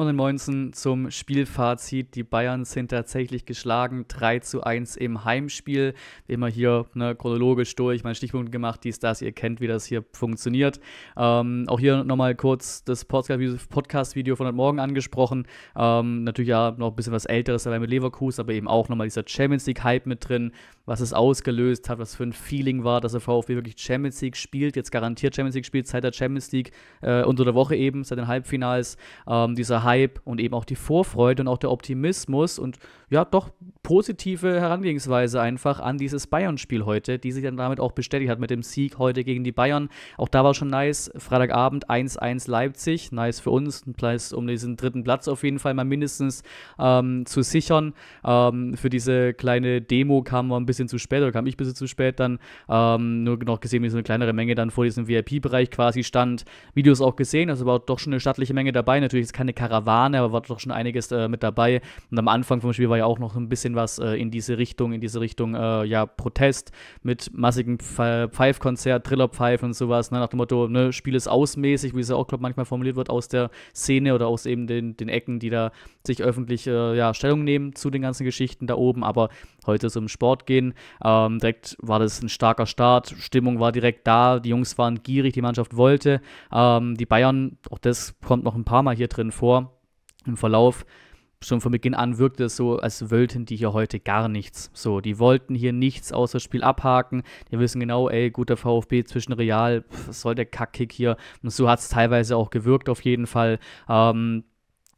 Und in Moinsen zum Spielfazit. Die Bayern sind tatsächlich geschlagen. 3 zu 1 im Heimspiel. Immer hier ne, chronologisch durch, mal Stichpunkte gemacht, dies, das. Ihr kennt, wie das hier funktioniert. Ähm, auch hier nochmal kurz das Podcast-Video von heute Morgen angesprochen. Ähm, natürlich ja noch ein bisschen was Älteres allein mit Leverkusen, aber eben auch nochmal dieser Champions League-Hype mit drin, was es ausgelöst hat, was für ein Feeling war, dass der VfB wirklich Champions League spielt. Jetzt garantiert Champions League spielt seit der Champions League äh, unter der Woche eben, seit den Halbfinals. Ähm, dieser Hype Hype und eben auch die Vorfreude und auch der Optimismus und ja, doch positive Herangehensweise einfach an dieses Bayern-Spiel heute, die sich dann damit auch bestätigt hat mit dem Sieg heute gegen die Bayern. Auch da war schon nice. Freitagabend 1-1 Leipzig. Nice für uns. Ein Platz, um diesen dritten Platz auf jeden Fall mal mindestens ähm, zu sichern. Ähm, für diese kleine Demo kam man ein bisschen zu spät oder kam ich ein bisschen zu spät dann. Ähm, nur noch gesehen, wie so eine kleinere Menge dann vor diesem VIP-Bereich quasi stand. Videos auch gesehen, also war doch schon eine stattliche Menge dabei. Natürlich ist keine Karawane Karawane, aber war doch schon einiges äh, mit dabei. Und am Anfang vom Spiel war ja auch noch ein bisschen was äh, in diese Richtung, in diese Richtung, äh, ja, Protest mit massigem Pfeifkonzert, Trillerpfeifen und sowas, ne? nach dem Motto, ne, Spiel ist ausmäßig, wie es ja auch, glaube manchmal formuliert wird, aus der Szene oder aus eben den, den Ecken, die da sich öffentlich äh, ja, Stellung nehmen zu den ganzen Geschichten da oben. Aber heute so im Sport gehen. Ähm, direkt war das ein starker Start, Stimmung war direkt da, die Jungs waren gierig, die Mannschaft wollte. Ähm, die Bayern, auch das kommt noch ein paar Mal hier drin vor, im Verlauf schon von Beginn an wirkte es so, als wollten die hier heute gar nichts. So, die wollten hier nichts außer Spiel abhaken. Die wissen genau, ey, guter VfB zwischen Real, was soll der Kackkick hier? Und so hat es teilweise auch gewirkt, auf jeden Fall. Ähm,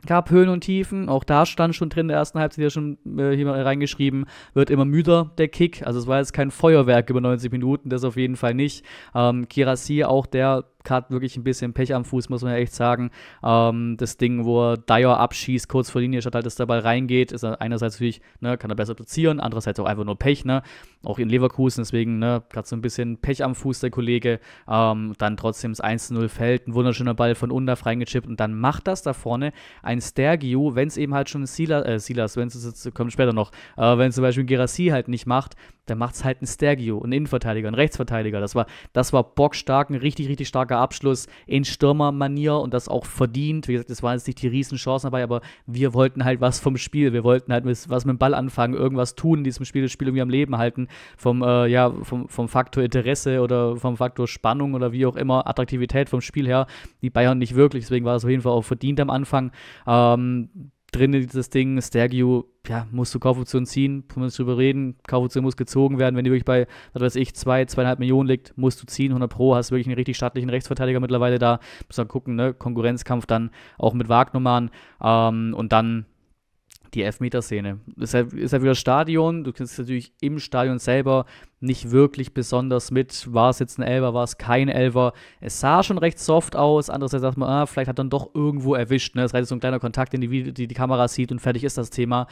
gab Höhen und Tiefen, auch da stand schon drin in der ersten Halbzeit, ja schon äh, hier mal reingeschrieben, wird immer müder, der Kick. Also es war jetzt kein Feuerwerk über 90 Minuten, das auf jeden Fall nicht. Ähm, Kirassi, auch der hat wirklich ein bisschen Pech am Fuß, muss man ja echt sagen. Ähm, das Ding, wo er Dyer abschießt, kurz vor Linie, statt halt, dass der Ball reingeht, ist einerseits natürlich, ne, kann er besser platzieren, andererseits auch einfach nur Pech, ne? Auch in Leverkusen, deswegen, ne, gerade so ein bisschen Pech am Fuß, der Kollege. Ähm, dann trotzdem das 1-0 fällt, ein wunderschöner Ball von Undaf reingechippt und dann macht das da vorne ein Stergio, wenn es eben halt schon Silas, äh, Silas, wenn es jetzt, kommt später noch, äh, wenn zum Beispiel Gerassi halt nicht macht, dann es halt ein Stergio, ein Innenverteidiger, ein Rechtsverteidiger. Das war, das war bockstark, ein richtig, richtig starker Abschluss in Stürmermanier und das auch verdient. Wie gesagt, es waren jetzt nicht die Chancen dabei, aber wir wollten halt was vom Spiel. Wir wollten halt was mit dem Ball anfangen, irgendwas tun in diesem Spiel, das Spiel irgendwie am Leben halten. Vom, äh, ja, vom, vom Faktor Interesse oder vom Faktor Spannung oder wie auch immer, Attraktivität vom Spiel her. Die Bayern nicht wirklich, deswegen war es auf jeden Fall auch verdient am Anfang. Ähm, drin in dieses Ding. Stergio, ja, musst du Kaufoption ziehen, musst drüber reden. Kaufoption muss gezogen werden. Wenn die wirklich bei, was weiß ich, zwei, 2,5 Millionen liegt, musst du ziehen. 100 Pro, hast wirklich einen richtig staatlichen Rechtsverteidiger mittlerweile da. Muss man gucken, ne? Konkurrenzkampf dann auch mit Wagnummern. Ähm, und dann die Elfmeterszene. Ist halt, ist ja halt wieder Stadion, du kannst natürlich im Stadion selber nicht wirklich besonders mit, war es jetzt ein Elfer, war es kein Elfer. Es sah schon recht soft aus, andererseits sagt man, ah, vielleicht hat er dann doch irgendwo erwischt. Ne? Das ist halt so ein kleiner Kontakt, den die, die, die Kamera sieht und fertig ist das Thema.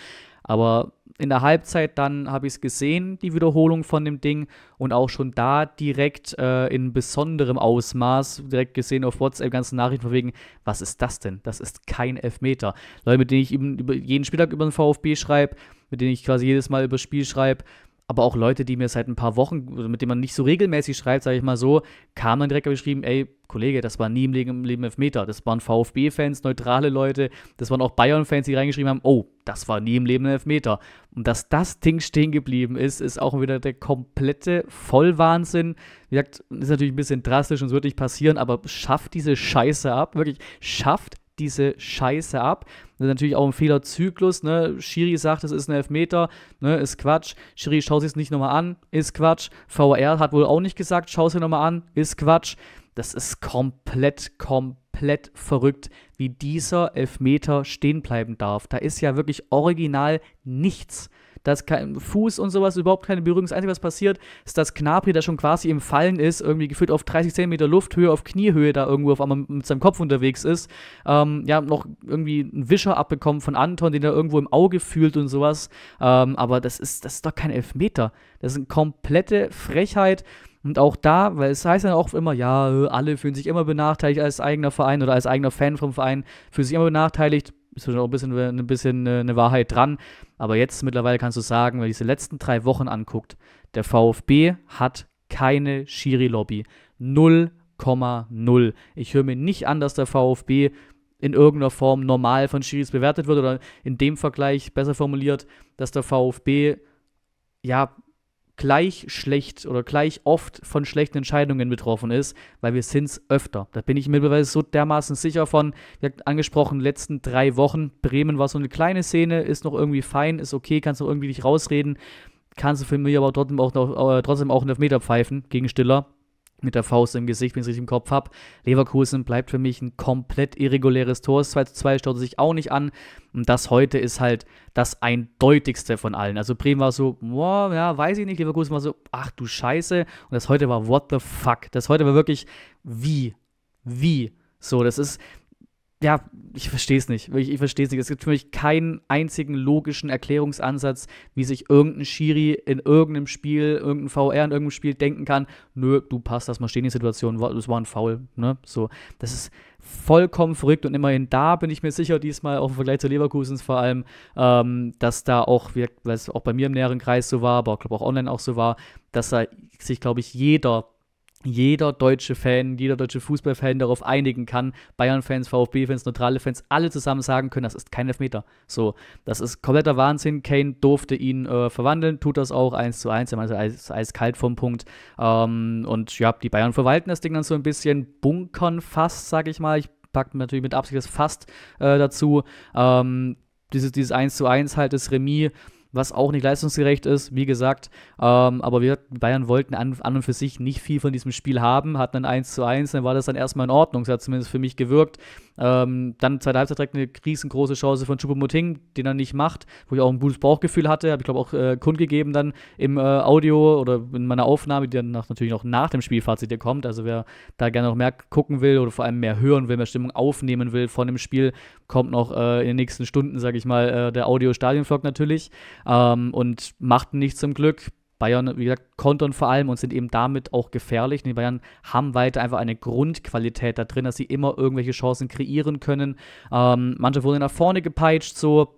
Aber in der Halbzeit dann habe ich es gesehen, die Wiederholung von dem Ding und auch schon da direkt äh, in besonderem Ausmaß direkt gesehen auf WhatsApp ganze Nachrichten von wegen, was ist das denn? Das ist kein Elfmeter. Leute, mit denen ich eben jeden Spieltag über den VfB schreibe, mit denen ich quasi jedes Mal über das Spiel schreibe, aber auch Leute, die mir seit ein paar Wochen, also mit denen man nicht so regelmäßig schreibt, sage ich mal so, kamen dann direkt geschrieben, ey, Kollege, das war nie im Leben, im Leben Elfmeter. Das waren VfB-Fans, neutrale Leute, das waren auch Bayern-Fans, die reingeschrieben haben, oh, das war nie im Leben ein Elfmeter. Und dass das Ding stehen geblieben ist, ist auch wieder der komplette Vollwahnsinn. Wie gesagt, ist natürlich ein bisschen drastisch und es wird nicht passieren, aber schafft diese Scheiße ab, wirklich, schafft diese Scheiße ab. Das ist natürlich auch ein Fehlerzyklus. Ne? Schiri sagt, es ist ein Elfmeter, ne? ist Quatsch. Schiri schaut sich nicht nochmal an, ist Quatsch. VR hat wohl auch nicht gesagt, schau es nochmal an, ist Quatsch. Das ist komplett, komplett verrückt, wie dieser Elfmeter stehen bleiben darf. Da ist ja wirklich original nichts dass kein Fuß und sowas, überhaupt keine Berührung. Das Einzige, was passiert, ist, dass Knapri da schon quasi im Fallen ist, irgendwie gefühlt auf 30 cm Lufthöhe, auf Kniehöhe da irgendwo auf einmal mit seinem Kopf unterwegs ist. Ähm, ja, noch irgendwie einen Wischer abbekommen von Anton, den er irgendwo im Auge fühlt und sowas. Ähm, aber das ist, das ist doch kein Elfmeter. Das ist eine komplette Frechheit. Und auch da, weil es heißt ja auch immer, ja, alle fühlen sich immer benachteiligt als eigener Verein oder als eigener Fan vom Verein, fühlen sich immer benachteiligt. Ist schon auch ein bisschen, ein bisschen äh, eine Wahrheit dran. Aber jetzt mittlerweile kannst du sagen, wenn du diese letzten drei Wochen anguckt, der VfB hat keine Schiri-Lobby. 0,0. Ich höre mir nicht an, dass der VfB in irgendeiner Form normal von Schiris bewertet wird oder in dem Vergleich besser formuliert, dass der VfB ja gleich schlecht oder gleich oft von schlechten Entscheidungen betroffen ist, weil wir sind es öfter. Da bin ich mittlerweile so dermaßen sicher von. Wir haben angesprochen, letzten drei Wochen, Bremen war so eine kleine Szene, ist noch irgendwie fein, ist okay, kannst du irgendwie nicht rausreden. Kannst du für mich aber trotzdem auch, noch, äh, trotzdem auch einen Elfmeter pfeifen gegen Stiller mit der Faust im Gesicht, wenn ich es richtig im Kopf habe. Leverkusen bleibt für mich ein komplett irreguläres Tor. Das 2 zu 2 staut sich auch nicht an. Und das heute ist halt das eindeutigste von allen. Also Bremen war so, boah, ja, weiß ich nicht. Leverkusen war so, ach du Scheiße. Und das heute war, what the fuck. Das heute war wirklich, wie, wie. So, das ist, ja, ich verstehe es nicht. Ich, ich verstehe es nicht. Es gibt für mich keinen einzigen logischen Erklärungsansatz, wie sich irgendein Schiri in irgendeinem Spiel, irgendein VR in irgendeinem Spiel denken kann, nö, du passt das mal stehen die Situation, das war ein Foul, ne? So, das ist vollkommen verrückt und immerhin da bin ich mir sicher diesmal, auch im Vergleich zu Leverkusens vor allem, ähm, dass da auch, weil es auch bei mir im näheren Kreis so war, aber ich glaube auch online auch so war, dass da sich, glaube ich, jeder jeder deutsche Fan, jeder deutsche Fußballfan darauf einigen kann, Bayern-Fans, VfB-Fans, neutrale Fans, alle zusammen sagen können, das ist kein Elfmeter. So, das ist kompletter Wahnsinn. Kane durfte ihn äh, verwandeln, tut das auch 1 zu 1, also eis, eiskalt vom Punkt. Ähm, und ja, die Bayern verwalten das Ding dann so ein bisschen, bunkern fast, sag ich mal. Ich packe natürlich mit Absicht das fast äh, dazu. Ähm, dieses, dieses 1 zu 1 halt, das Remis was auch nicht leistungsgerecht ist, wie gesagt. Ähm, aber wir Bayern wollten an, an, und für sich nicht viel von diesem Spiel haben, hatten dann 1 zu 1, dann war das dann erstmal in Ordnung. Es hat zumindest für mich gewirkt. Ähm, dann zweite Halbzeit direkt eine riesengroße Chance von Choupo-Moting, den er nicht macht, wo ich auch ein gutes Bauchgefühl hatte, habe ich glaube auch äh, kundgegeben dann im äh, Audio oder in meiner Aufnahme, die dann natürlich noch nach dem Spielfazit hier kommt. Also wer da gerne noch mehr gucken will oder vor allem mehr hören will, mehr Stimmung aufnehmen will von dem Spiel, kommt noch äh, in den nächsten Stunden, sage ich mal, äh, der Audio-Stadion-Vlog natürlich ähm, und macht nichts zum Glück. Bayern, wie gesagt, kontern vor allem und sind eben damit auch gefährlich. Die Bayern haben weiter einfach eine Grundqualität da drin, dass sie immer irgendwelche Chancen kreieren können. Ähm, manche wurden nach vorne gepeitscht, so.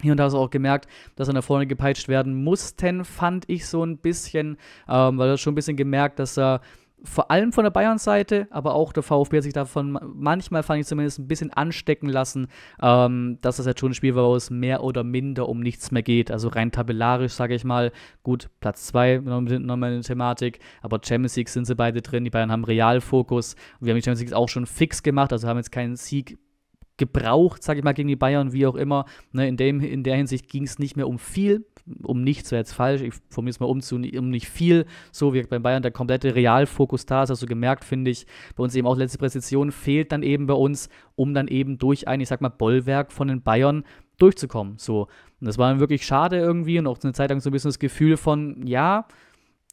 Hier und da hast du auch gemerkt, dass er nach vorne gepeitscht werden mussten, fand ich so ein bisschen, ähm, weil du hast schon ein bisschen gemerkt, dass er. Äh, vor allem von der Bayern-Seite, aber auch der VfB hat sich davon manchmal, fand ich zumindest, ein bisschen anstecken lassen, ähm, dass das jetzt schon ein Spiel war, wo es mehr oder minder um nichts mehr geht. Also rein tabellarisch, sage ich mal, gut, Platz 2 nochmal eine Thematik, aber Champions League sind sie beide drin, die Bayern haben Realfokus. Wir haben die Champions League auch schon fix gemacht, also haben jetzt keinen Sieg gebraucht, sage ich mal, gegen die Bayern, wie auch immer. Ne, in, dem, in der Hinsicht ging es nicht mehr um viel, um nichts wäre jetzt falsch, ich formuliere es mal um, zu, um nicht viel, so wie bei Bayern der komplette Realfokus da ist, hast du gemerkt, finde ich, bei uns eben auch letzte Präzision fehlt dann eben bei uns, um dann eben durch ein, ich sag mal, Bollwerk von den Bayern durchzukommen, so. Und das war dann wirklich schade irgendwie und auch eine Zeit lang so ein bisschen das Gefühl von, ja,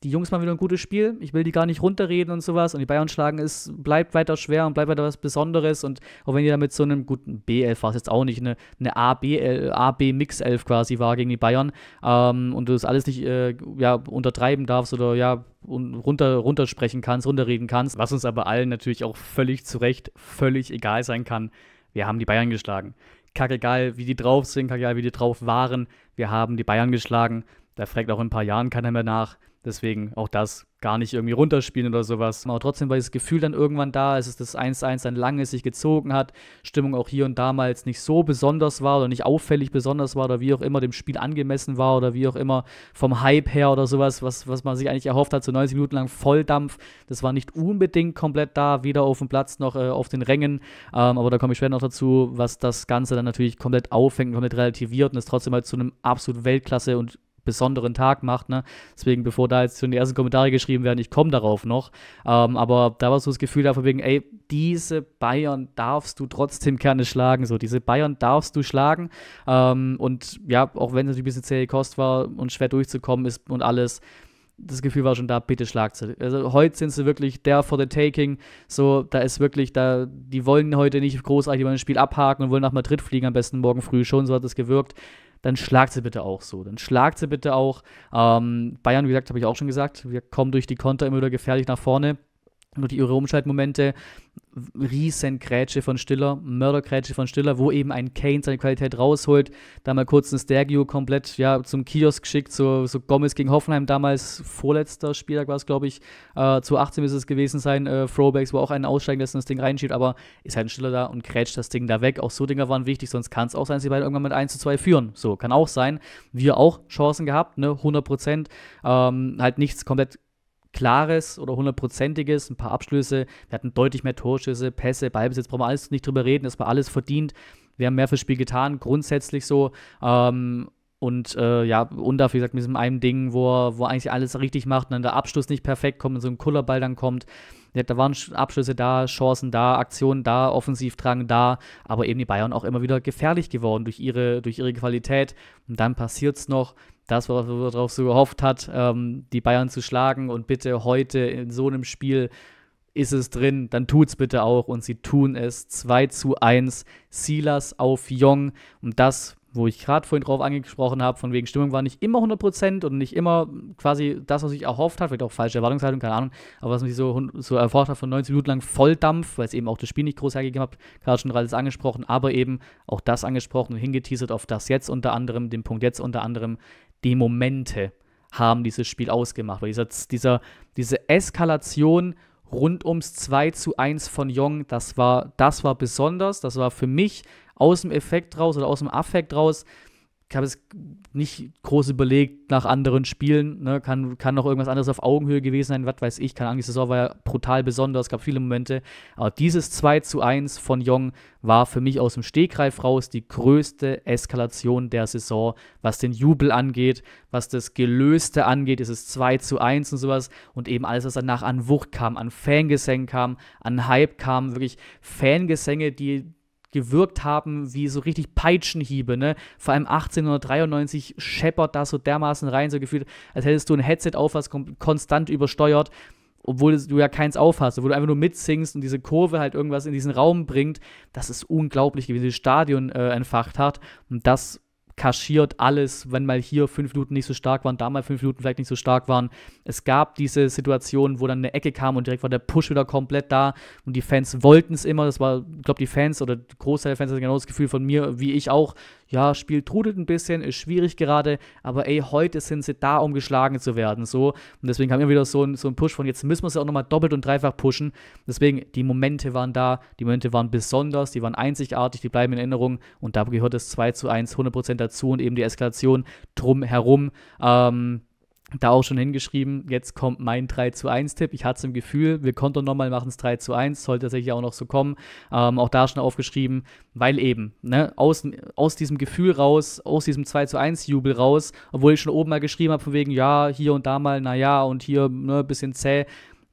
die Jungs machen wieder ein gutes Spiel. Ich will die gar nicht runterreden und sowas. Und die Bayern schlagen ist, bleibt weiter schwer und bleibt weiter was Besonderes. Und auch wenn ihr damit so einem guten B11 war es jetzt auch nicht, eine, eine AB-Mix-11 quasi war gegen die Bayern. Ähm, und du das alles nicht äh, ja, untertreiben darfst oder ja, runter, runtersprechen kannst, runterreden kannst. Was uns aber allen natürlich auch völlig zu Recht völlig egal sein kann. Wir haben die Bayern geschlagen. Kackegal, wie die drauf sind, kackegal, wie die drauf waren. Wir haben die Bayern geschlagen. Da fragt auch in ein paar Jahren keiner mehr nach. Deswegen auch das gar nicht irgendwie runterspielen oder sowas. Aber trotzdem war dieses Gefühl dann irgendwann da, es das 1-1 dann lange sich gezogen hat, Stimmung auch hier und damals nicht so besonders war oder nicht auffällig besonders war oder wie auch immer dem Spiel angemessen war oder wie auch immer vom Hype her oder sowas, was, was man sich eigentlich erhofft hat, so 90 Minuten lang Volldampf. Das war nicht unbedingt komplett da, weder auf dem Platz noch äh, auf den Rängen. Ähm, aber da komme ich später noch dazu, was das Ganze dann natürlich komplett auffängt, komplett relativiert und es trotzdem halt zu einem absolut Weltklasse und besonderen Tag macht. Ne? Deswegen, bevor da jetzt schon die ersten Kommentare geschrieben werden, ich komme darauf noch. Ähm, aber da war so das Gefühl davon wegen, ey, diese Bayern darfst du trotzdem gerne schlagen. So, diese Bayern darfst du schlagen. Ähm, und ja, auch wenn es ein bisschen zähe Kost war und schwer durchzukommen ist und alles, das Gefühl war schon da, bitte schlagt sie. Also heute sind sie wirklich der for the taking. So, da ist wirklich, da, die wollen heute nicht großartig über ein Spiel abhaken und wollen nach Madrid fliegen, am besten morgen früh schon, so hat es gewirkt dann schlagt sie bitte auch so. Dann schlagt sie bitte auch. Ähm, Bayern, wie gesagt, habe ich auch schon gesagt, wir kommen durch die Konter immer wieder gefährlich nach vorne durch ihre Umschaltmomente, Riesengrätsche von Stiller, Mördergrätsche von Stiller, wo eben ein Kane seine Qualität rausholt, da mal kurz ein Stergio komplett ja, zum Kiosk geschickt, so, so Gomez gegen Hoffenheim, damals vorletzter Spieltag war es, glaube ich, äh, zu 18 müsste es gewesen sein, äh, Throwbacks, wo auch einen aussteigen lässt und das Ding reinschiebt, aber ist halt ein Stiller da und grätscht das Ding da weg, auch so Dinger waren wichtig, sonst kann es auch sein, dass sie beide irgendwann mit 1 zu 2 führen, so, kann auch sein, wir auch Chancen gehabt, ne, 100 Prozent, ähm, halt nichts komplett klares oder hundertprozentiges, ein paar Abschlüsse. Wir hatten deutlich mehr Torschüsse, Pässe, Ballbesitz, brauchen wir alles nicht drüber reden, das war alles verdient. Wir haben mehr fürs Spiel getan, grundsätzlich so. Ähm, und äh, ja, Undaf, wie gesagt, mit diesem einen Ding, wo er, wo er eigentlich alles richtig macht und dann der Abschluss nicht perfekt kommt und so ein Kullerball dann kommt. Ja, da waren Abschlüsse da, Chancen da, Aktionen da, Offensivdrang da, aber eben die Bayern auch immer wieder gefährlich geworden durch ihre, durch ihre Qualität. Und dann passiert es noch, das, worauf so gehofft hat, ähm, die Bayern zu schlagen. Und bitte heute in so einem Spiel ist es drin, dann tut es bitte auch. Und sie tun es 2 zu 1. Silas auf Jong. Und das, wo ich gerade vorhin drauf angesprochen habe, von wegen Stimmung war nicht immer 100% und nicht immer quasi das, was ich erhofft habe, vielleicht auch falsche Erwartungshaltung, keine Ahnung, aber was mich so, so erforscht hat von 90 Minuten lang Volldampf, weil es eben auch das Spiel nicht groß hergegeben hat, gerade schon alles angesprochen, aber eben auch das angesprochen und hingeteasert auf das jetzt unter anderem, den Punkt jetzt unter anderem, die Momente haben dieses Spiel ausgemacht. Weil dieser, dieser, diese Eskalation rund ums 2 zu 1 von Jong, das war, das war besonders, das war für mich aus dem Effekt raus oder aus dem Affekt raus habe es nicht groß überlegt nach anderen Spielen. Ne? Kann, kann noch irgendwas anderes auf Augenhöhe gewesen sein, was weiß ich. Keine Angst, die Saison war ja brutal besonders, es gab viele Momente. Aber dieses 2 zu 1 von Jong war für mich aus dem Stegreif raus die größte Eskalation der Saison, was den Jubel angeht, was das Gelöste angeht, dieses 2 zu 1 und sowas. Und eben alles, was danach an Wucht kam, an Fangesängen kam, an Hype kam, wirklich Fangesänge, die gewirkt haben wie so richtig Peitschenhiebe, ne? Vor allem 1893 scheppert da so dermaßen rein, so gefühlt, als hättest du ein Headset auf, was konstant übersteuert, obwohl du ja keins aufhast, obwohl du einfach nur mitsingst und diese Kurve halt irgendwas in diesen Raum bringt. Das ist unglaublich wie dieses Stadion äh, entfacht hat. Und das kaschiert alles, wenn mal hier fünf Minuten nicht so stark waren, da mal fünf Minuten vielleicht nicht so stark waren. Es gab diese Situation, wo dann eine Ecke kam und direkt war der Push wieder komplett da und die Fans wollten es immer. Das war, ich glaube, die Fans oder Großteil der Fans hatten genau das Gefühl von mir, wie ich auch, ja, Spiel trudelt ein bisschen, ist schwierig gerade, aber ey, heute sind sie da, um geschlagen zu werden. So. Und deswegen kam immer wieder so ein, so ein Push von jetzt müssen wir sie auch nochmal doppelt und dreifach pushen. Deswegen, die Momente waren da, die Momente waren besonders, die waren einzigartig, die bleiben in Erinnerung und da gehört das 2 zu 1 100% dazu und eben die Eskalation drumherum. Ähm, da auch schon hingeschrieben, jetzt kommt mein 3 zu 1 Tipp. Ich hatte es im Gefühl, wir konnten nochmal machen es 3 zu 1, sollte tatsächlich auch noch so kommen. Ähm, auch da schon aufgeschrieben, weil eben, ne, aus, aus diesem Gefühl raus, aus diesem 2 zu 1 Jubel raus, obwohl ich schon oben mal geschrieben habe, von wegen, ja, hier und da mal, naja, und hier, ne, bisschen zäh.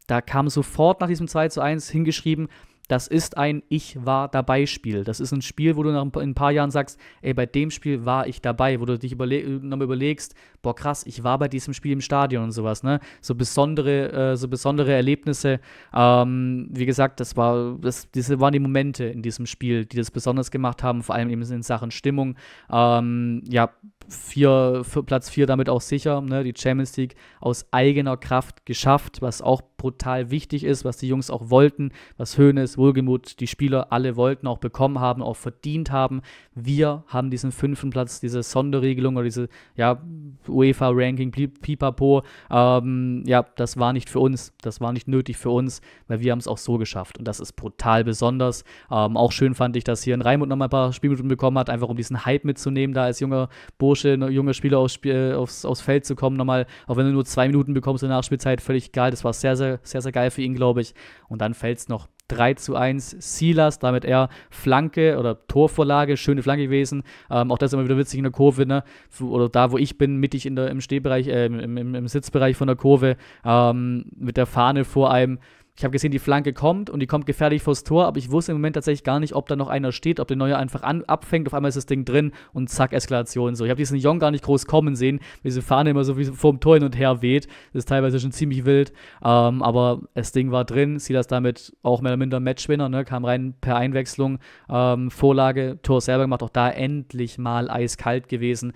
Da kam sofort nach diesem 2 zu 1 hingeschrieben, das ist ein Ich war dabei Spiel. Das ist ein Spiel, wo du nach ein paar Jahren sagst, ey, bei dem Spiel war ich dabei, wo du dich überle nochmal überlegst, boah krass, ich war bei diesem Spiel im Stadion und sowas, ne? So besondere, äh, so besondere Erlebnisse. Ähm, wie gesagt, das war, das, diese waren die Momente in diesem Spiel, die das besonders gemacht haben, vor allem eben in Sachen Stimmung. Ähm, ja, vier, Platz 4 damit auch sicher, ne? Die Champions League aus eigener Kraft geschafft, was auch brutal wichtig ist, was die Jungs auch wollten, was Höhnes, Wohlgemut, die Spieler alle wollten, auch bekommen haben, auch verdient haben. Wir haben diesen fünften Platz, diese Sonderregelung oder diese ja, UEFA-Ranking, pipapo, ähm, ja, das war nicht für uns, das war nicht nötig für uns, weil wir haben es auch so geschafft und das ist brutal besonders. Ähm, auch schön fand ich, dass hier in Raimund nochmal ein paar Spielminuten bekommen hat, einfach um diesen Hype mitzunehmen, da als junger Bursche, ne, junger Spieler aufs, äh, aufs, aufs Feld zu kommen, nochmal, auch wenn du nur zwei Minuten bekommst in der Nachspielzeit, völlig geil, das war sehr, sehr sehr, sehr, sehr geil für ihn, glaube ich. Und dann fällt es noch 3 zu 1 Silas, damit er Flanke oder Torvorlage, schöne Flanke gewesen. Ähm, auch das ist immer wieder witzig in der Kurve, ne? Oder da, wo ich bin, mittig in der, im Stehbereich, äh, im, im, im, Sitzbereich von der Kurve, ähm, mit der Fahne vor einem ich habe gesehen, die Flanke kommt und die kommt gefährlich vors Tor, aber ich wusste im Moment tatsächlich gar nicht, ob da noch einer steht, ob der Neue einfach an, abfängt. Auf einmal ist das Ding drin und zack, Eskalation. So, ich habe diesen Jong gar nicht groß kommen sehen, wie diese Fahne immer so wie vorm Tor hin und her weht. Das ist teilweise schon ziemlich wild, ähm, aber das Ding war drin. Silas damit auch mehr oder minder Matchwinner, ne? kam rein per Einwechslung, ähm, Vorlage, Tor selber gemacht, auch da endlich mal eiskalt gewesen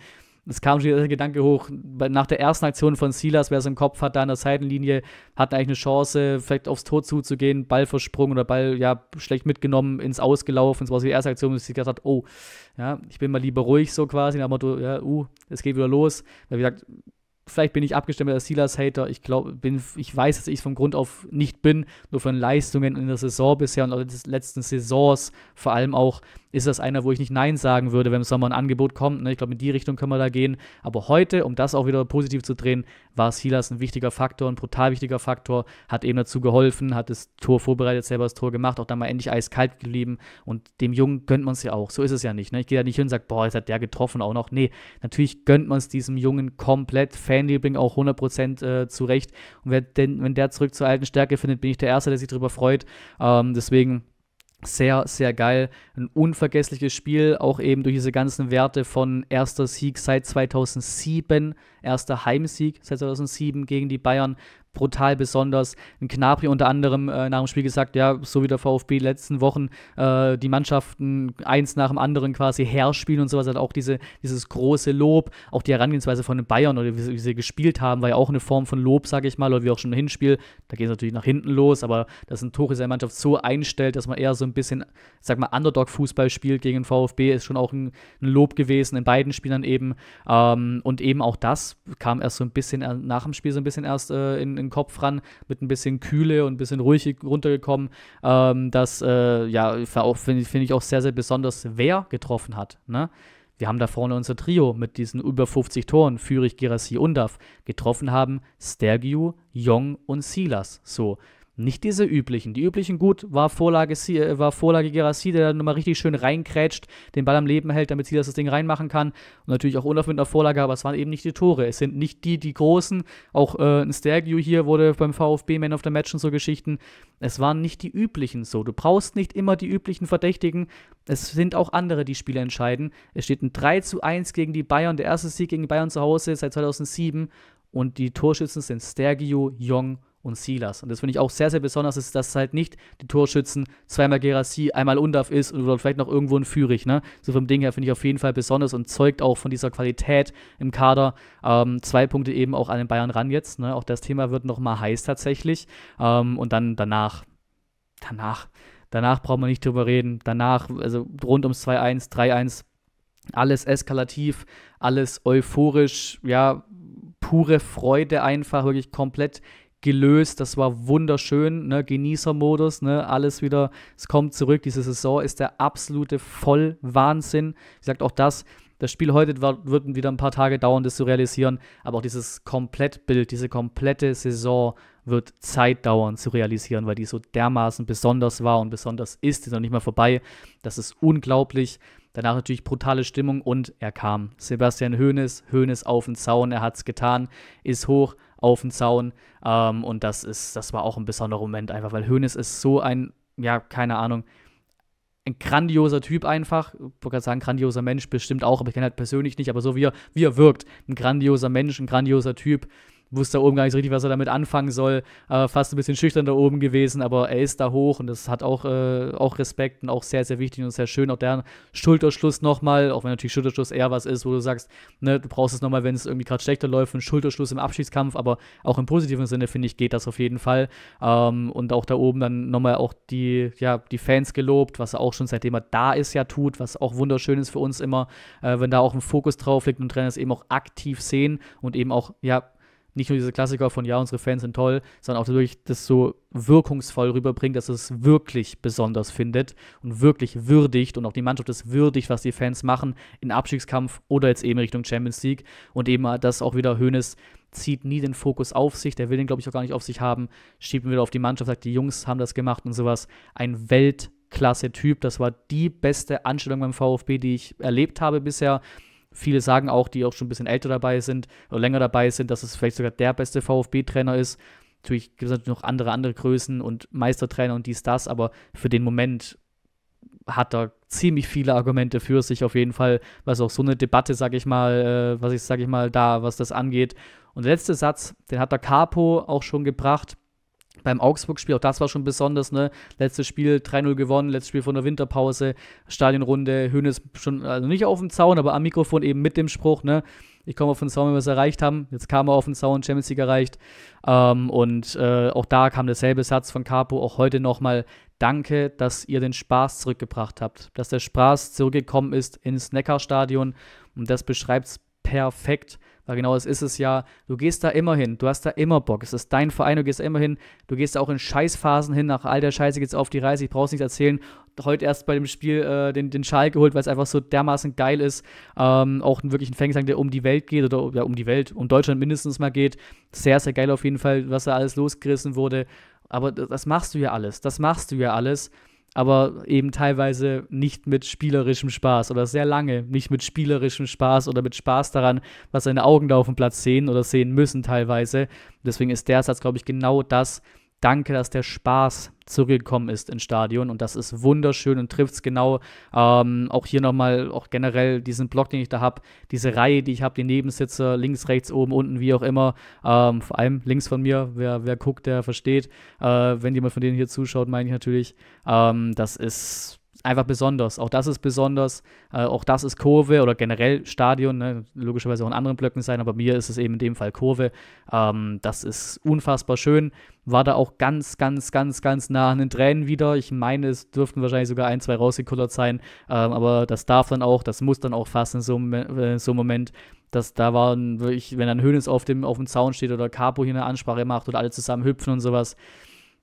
es kam schon der Gedanke hoch, nach der ersten Aktion von Silas, wer es im Kopf hat, da an der Seitenlinie, hat eigentlich eine Chance, vielleicht aufs Tor zuzugehen, Ball versprungen oder Ball ja schlecht mitgenommen, ins Ausgelaufen. Das war so die erste Aktion, wo sie gesagt hat, oh, ja, ich bin mal lieber ruhig so quasi, aber du, ja, uh, es geht wieder los. Weil wie gesagt, vielleicht bin ich abgestimmt als Silas-Hater. Ich glaube, bin, ich weiß, dass ich es vom Grund auf nicht bin, nur von Leistungen in der Saison bisher und auch in den letzten Saisons vor allem auch ist das einer, wo ich nicht Nein sagen würde, wenn im Sommer ein Angebot kommt. Ne? Ich glaube, in die Richtung können wir da gehen. Aber heute, um das auch wieder positiv zu drehen, war Silas ein wichtiger Faktor, ein brutal wichtiger Faktor, hat eben dazu geholfen, hat das Tor vorbereitet, selber das Tor gemacht, auch dann mal endlich eiskalt geblieben. Und dem Jungen gönnt man es ja auch. So ist es ja nicht. Ne? Ich gehe da nicht hin und sage, boah, jetzt hat der getroffen auch noch. Nee, natürlich gönnt man es diesem Jungen komplett. Fanliebling auch 100% äh, zurecht. Und wer, denn, wenn der zurück zur alten Stärke findet, bin ich der Erste, der sich darüber freut. Ähm, deswegen sehr, sehr geil. Ein unvergessliches Spiel, auch eben durch diese ganzen Werte von erster Sieg seit 2007, erster Heimsieg seit 2007 gegen die Bayern, brutal besonders. Ein Knapri unter anderem äh, nach dem Spiel gesagt, ja, so wie der VfB die letzten Wochen äh, die Mannschaften eins nach dem anderen quasi herspielen und sowas, hat auch diese, dieses große Lob, auch die Herangehensweise von den Bayern oder wie, wie sie gespielt haben, war ja auch eine Form von Lob, sage ich mal, oder wie auch schon ein Hinspiel, da geht es natürlich nach hinten los, aber dass ein Tuchel seine Mannschaft so einstellt, dass man eher so ein bisschen, sag mal, Underdog-Fußball spielt gegen den VfB, ist schon auch ein, ein Lob gewesen in beiden Spielern eben ähm, und eben auch das kam erst so ein bisschen äh, nach dem Spiel so ein bisschen erst äh, in den Kopf ran, mit ein bisschen Kühle und ein bisschen ruhig runtergekommen. Ähm, das äh, ja, finde find ich auch sehr, sehr besonders, wer getroffen hat. Ne? Wir haben da vorne unser Trio mit diesen über 50 Toren, Fürich, Girassi, Undav. Getroffen haben Stergiu, Jong und Silas. So, nicht diese üblichen. Die üblichen, gut, war Vorlage, äh, war Vorlage Gerassi, der dann nochmal richtig schön reinkrätscht, den Ball am Leben hält, damit sie das Ding reinmachen kann. Und natürlich auch Olaf mit einer Vorlage, aber es waren eben nicht die Tore. Es sind nicht die, die großen. Auch äh, ein Stergiu hier wurde beim VfB Man of the Match und so Geschichten. Es waren nicht die üblichen so. Du brauchst nicht immer die üblichen Verdächtigen. Es sind auch andere, die Spiele entscheiden. Es steht ein 3 zu 1 gegen die Bayern, der erste Sieg gegen die Bayern zu Hause seit 2007. Und die Torschützen sind Stergiu, Jong und und Silas. Und das finde ich auch sehr, sehr besonders, ist, dass halt nicht die Torschützen zweimal Gerasi, einmal Undaf ist und vielleicht noch irgendwo ein Führig. Ne? So vom Ding her finde ich auf jeden Fall besonders und zeugt auch von dieser Qualität im Kader. Ähm, zwei Punkte eben auch an den Bayern ran jetzt. Ne? Auch das Thema wird nochmal heiß tatsächlich. Ähm, und dann danach, danach, danach brauchen wir nicht drüber reden. Danach, also rund ums 2-1, 3-1, alles eskalativ, alles euphorisch, ja, pure Freude einfach, wirklich komplett gelöst. Das war wunderschön. Ne? Genießermodus, ne? alles wieder. Es kommt zurück. Diese Saison ist der absolute Vollwahnsinn. Wie gesagt, auch das. Das Spiel heute wird wieder ein paar Tage dauern, das zu realisieren. Aber auch dieses Komplettbild, diese komplette Saison wird Zeit dauern zu realisieren, weil die so dermaßen besonders war und besonders ist. Die ist noch nicht mal vorbei. Das ist unglaublich. Danach natürlich brutale Stimmung und er kam. Sebastian Hoeneß, Hoeneß auf den Zaun, er hat's getan, ist hoch auf den Zaun ähm, und das ist, das war auch ein besonderer Moment einfach, weil Hoeneß ist so ein, ja, keine Ahnung, ein grandioser Typ einfach. Ich wollte gerade sagen, grandioser Mensch bestimmt auch, aber ich kenne halt persönlich nicht, aber so wie er, wie er wirkt. Ein grandioser Mensch, ein grandioser Typ, wusste da oben gar nicht richtig, was er damit anfangen soll. Äh, fast ein bisschen schüchtern da oben gewesen, aber er ist da hoch und das hat auch, äh, auch Respekt und auch sehr, sehr wichtig und sehr schön. Auch der Schulterschluss nochmal, auch wenn natürlich Schulterschluss eher was ist, wo du sagst, ne, du brauchst es nochmal, wenn es irgendwie gerade schlechter läuft, einen Schulterschluss im Abschiedskampf, aber auch im positiven Sinne, finde ich, geht das auf jeden Fall. Ähm, und auch da oben dann nochmal auch die, ja, die Fans gelobt, was er auch schon seitdem er da ist ja tut, was auch wunderschön ist für uns immer, äh, wenn da auch ein Fokus drauf liegt und Trainer es eben auch aktiv sehen und eben auch, ja, nicht nur diese Klassiker von ja, unsere Fans sind toll, sondern auch dadurch das so wirkungsvoll rüberbringt, dass es wirklich besonders findet und wirklich würdigt und auch die Mannschaft ist würdigt, was die Fans machen in Abstiegskampf oder jetzt eben Richtung Champions League und eben das auch wieder Hönes zieht nie den Fokus auf sich, der will den glaube ich auch gar nicht auf sich haben, schiebt ihn wieder auf die Mannschaft, sagt die Jungs haben das gemacht und sowas. Ein Welt Klasse Typ. Das war die beste Anstellung beim VfB, die ich erlebt habe bisher viele sagen auch, die auch schon ein bisschen älter dabei sind oder länger dabei sind, dass es vielleicht sogar der beste VfB-Trainer ist. Natürlich gibt es natürlich noch andere, andere Größen und Meistertrainer und dies, das, aber für den Moment hat er ziemlich viele Argumente für sich auf jeden Fall, was auch so eine Debatte, sag ich mal, äh, was ich sag ich mal da, was das angeht. Und der letzte Satz, den hat der Capo auch schon gebracht beim Augsburg-Spiel, auch das war schon besonders, ne? Letztes Spiel 3-0 gewonnen, letztes Spiel von der Winterpause, Stadionrunde, Hönes schon, also nicht auf dem Zaun, aber am Mikrofon eben mit dem Spruch, ne? Ich komme auf den Zaun, wenn wir es erreicht haben. Jetzt kam er auf den Zaun, Champions League erreicht. Ähm, und äh, auch da kam derselbe Satz von Capo, auch heute nochmal. Danke, dass ihr den Spaß zurückgebracht habt. Dass der Spaß zurückgekommen ist ins Neckarstadion. Und das beschreibt es perfekt. Weil genau das ist es ja. Du gehst da immer hin, du hast da immer Bock. Es ist dein Verein, du gehst da immer hin. Du gehst da auch in Scheißphasen hin. Nach all der Scheiße geht es auf die Reise. Ich brauche es nicht erzählen. Heute erst bei dem Spiel äh, den, den Schal geholt, weil es einfach so dermaßen geil ist. Ähm, auch wirklich ein Fangsang, der um die Welt geht oder ja, um die Welt, um Deutschland mindestens mal geht. Sehr, sehr geil auf jeden Fall, was da alles losgerissen wurde. Aber das machst du ja alles. Das machst du ja alles aber eben teilweise nicht mit spielerischem Spaß oder sehr lange nicht mit spielerischem Spaß oder mit Spaß daran, was seine Augen da auf dem Platz sehen oder sehen müssen teilweise. Deswegen ist der Satz, glaube ich, genau das, Danke, dass der Spaß zurückgekommen ist ins Stadion und das ist wunderschön und trifft es genau. Ähm, auch hier nochmal, auch generell diesen Blog, den ich da habe, diese Reihe, die ich habe, die Nebensitzer, links, rechts, oben, unten, wie auch immer. Ähm, vor allem links von mir, wer, wer guckt, der versteht. Äh, wenn jemand von denen hier zuschaut, meine ich natürlich. Ähm, das ist einfach besonders. Auch das ist besonders. Äh, auch das ist Kurve oder generell Stadion. Ne? Logischerweise auch in anderen Blöcken sein, aber mir ist es eben in dem Fall Kurve. Ähm, das ist unfassbar schön. War da auch ganz, ganz, ganz, ganz nah an den Tränen wieder. Ich meine, es dürften wahrscheinlich sogar ein, zwei rausgekullert sein. Ähm, aber das darf dann auch, das muss dann auch fast in so, äh, so einem Moment. Dass da waren wirklich, wenn dann Hönes auf dem, auf dem Zaun steht oder Capo hier eine Ansprache macht oder alle zusammen hüpfen und sowas,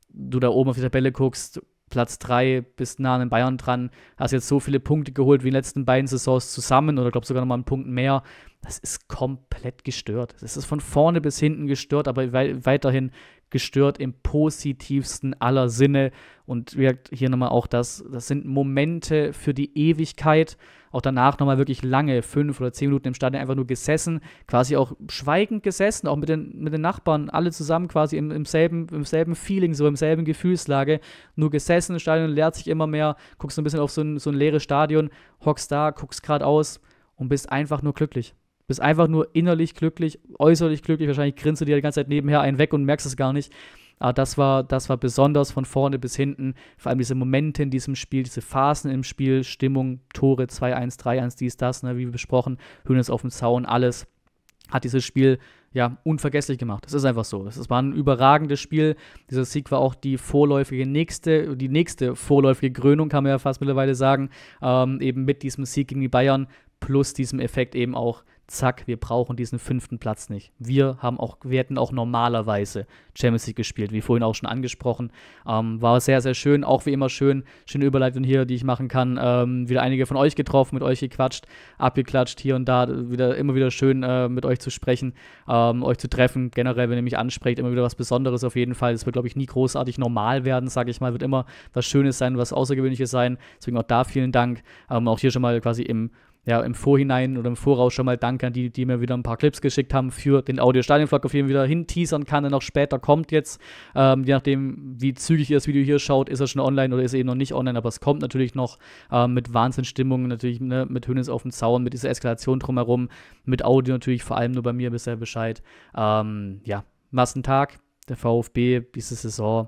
du da oben auf die Tabelle guckst, Platz 3 bis nah an den Bayern dran, hast jetzt so viele Punkte geholt wie in den letzten beiden Saisons zusammen oder glaube sogar nochmal einen Punkt mehr. Das ist komplett gestört. Es ist von vorne bis hinten gestört, aber we weiterhin gestört im positivsten aller Sinne. Und hier nochmal auch das, das sind Momente für die Ewigkeit auch danach nochmal wirklich lange, fünf oder zehn Minuten im Stadion einfach nur gesessen, quasi auch schweigend gesessen, auch mit den, mit den Nachbarn, alle zusammen quasi im, im, selben, im selben Feeling, so im selben Gefühlslage, nur gesessen im Stadion, leert sich immer mehr, guckst so ein bisschen auf so ein, so ein leeres Stadion, hockst da, guckst gerade aus und bist einfach nur glücklich bist einfach nur innerlich glücklich, äußerlich glücklich, wahrscheinlich grinst du dir die ganze Zeit nebenher einen weg und merkst es gar nicht. Aber das war, das war besonders von vorne bis hinten, vor allem diese Momente in diesem Spiel, diese Phasen im Spiel, Stimmung, Tore, 2-1, 3-1, dies, das, ne, wie besprochen, Hönes auf dem Zaun, alles hat dieses Spiel ja unvergesslich gemacht. Das ist einfach so. Es war ein überragendes Spiel. Dieser Sieg war auch die vorläufige nächste, die nächste vorläufige Krönung, kann man ja fast mittlerweile sagen, ähm, eben mit diesem Sieg gegen die Bayern plus diesem Effekt eben auch zack, wir brauchen diesen fünften Platz nicht. Wir haben auch, wir hätten auch normalerweise Champions League gespielt, wie vorhin auch schon angesprochen. Ähm, war sehr, sehr schön, auch wie immer schön, schöne Überleitung hier, die ich machen kann. Ähm, wieder einige von euch getroffen, mit euch gequatscht, abgeklatscht hier und da, wieder immer wieder schön äh, mit euch zu sprechen, ähm, euch zu treffen. Generell, wenn ihr mich ansprecht, immer wieder was Besonderes auf jeden Fall. Es wird, glaube ich, nie großartig normal werden, sage ich mal. Wird immer was Schönes sein, was Außergewöhnliches sein. Deswegen auch da vielen Dank. Ähm, auch hier schon mal quasi im ja, im Vorhinein oder im Voraus schon mal Danke an die, die mir wieder ein paar Clips geschickt haben für den Audio-Stadion-Vlog, auf jeden wieder hinteasern kann, der noch später kommt jetzt. Ähm, je nachdem, wie zügig ihr das Video hier schaut, ist er schon online oder ist er eben noch nicht online, aber es kommt natürlich noch ähm, mit Wahnsinnstimmung, natürlich ne, mit Hönes auf dem Zaun, mit dieser Eskalation drumherum, mit Audio natürlich vor allem nur bei mir bisher Bescheid. Ähm, ja, Massentag, der VfB, diese Saison,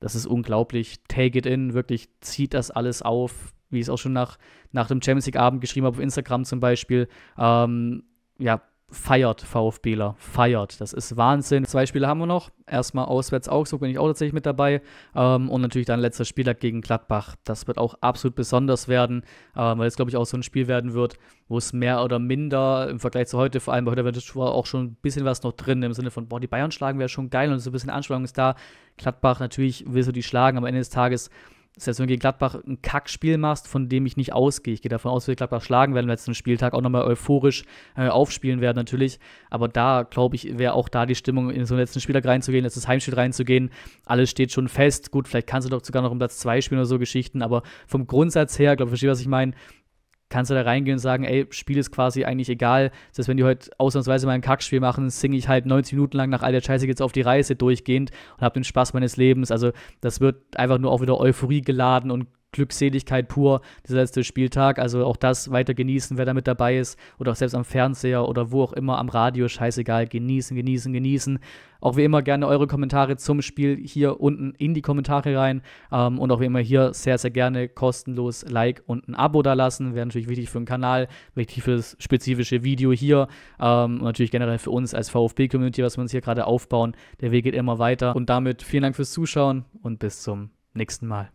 das ist unglaublich. Take it in, wirklich zieht das alles auf wie ich es auch schon nach, nach dem Champions League-Abend geschrieben habe, auf Instagram zum Beispiel, ähm, ja, feiert VfBler, feiert. Das ist Wahnsinn. Zwei Spiele haben wir noch. Erstmal auswärts Augsburg bin ich auch tatsächlich mit dabei. Ähm, und natürlich dann letzter Spieltag gegen Gladbach. Das wird auch absolut besonders werden, ähm, weil es, glaube ich, auch so ein Spiel werden wird, wo es mehr oder minder im Vergleich zu heute, vor allem bei heute war auch schon ein bisschen was noch drin, im Sinne von, boah, die Bayern schlagen wäre schon geil und so ein bisschen Anspannung ist da. Gladbach, natürlich willst du die schlagen, aber am Ende des Tages selbst wenn du gegen Gladbach ein Kackspiel machst, von dem ich nicht ausgehe. Ich gehe davon aus, dass wir Gladbach schlagen werden am letzten Spieltag, auch nochmal euphorisch äh, aufspielen werden natürlich. Aber da, glaube ich, wäre auch da die Stimmung, in so einen letzten Spieltag reinzugehen, das Heimspiel reinzugehen. Alles steht schon fest. Gut, vielleicht kannst du doch sogar noch um Platz 2 spielen oder so Geschichten. Aber vom Grundsatz her, glaube ich, verstehe, was ich meine, kannst du da reingehen und sagen, ey, Spiel ist quasi eigentlich egal. Das heißt, wenn die heute ausnahmsweise mal ein Kackspiel machen, singe ich halt 90 Minuten lang nach all der Scheiße jetzt auf die Reise durchgehend und habe den Spaß meines Lebens. Also das wird einfach nur auch wieder Euphorie geladen und Glückseligkeit pur, dieser letzte Spieltag. Also auch das weiter genießen, wer da mit dabei ist oder auch selbst am Fernseher oder wo auch immer, am Radio, scheißegal. Genießen, genießen, genießen. Auch wie immer gerne eure Kommentare zum Spiel hier unten in die Kommentare rein ähm, und auch wie immer hier sehr, sehr gerne kostenlos Like und ein Abo da lassen. Wäre natürlich wichtig für den Kanal, wichtig für das spezifische Video hier ähm, und natürlich generell für uns als VfB-Community, was wir uns hier gerade aufbauen. Der Weg geht immer weiter und damit vielen Dank fürs Zuschauen und bis zum nächsten Mal.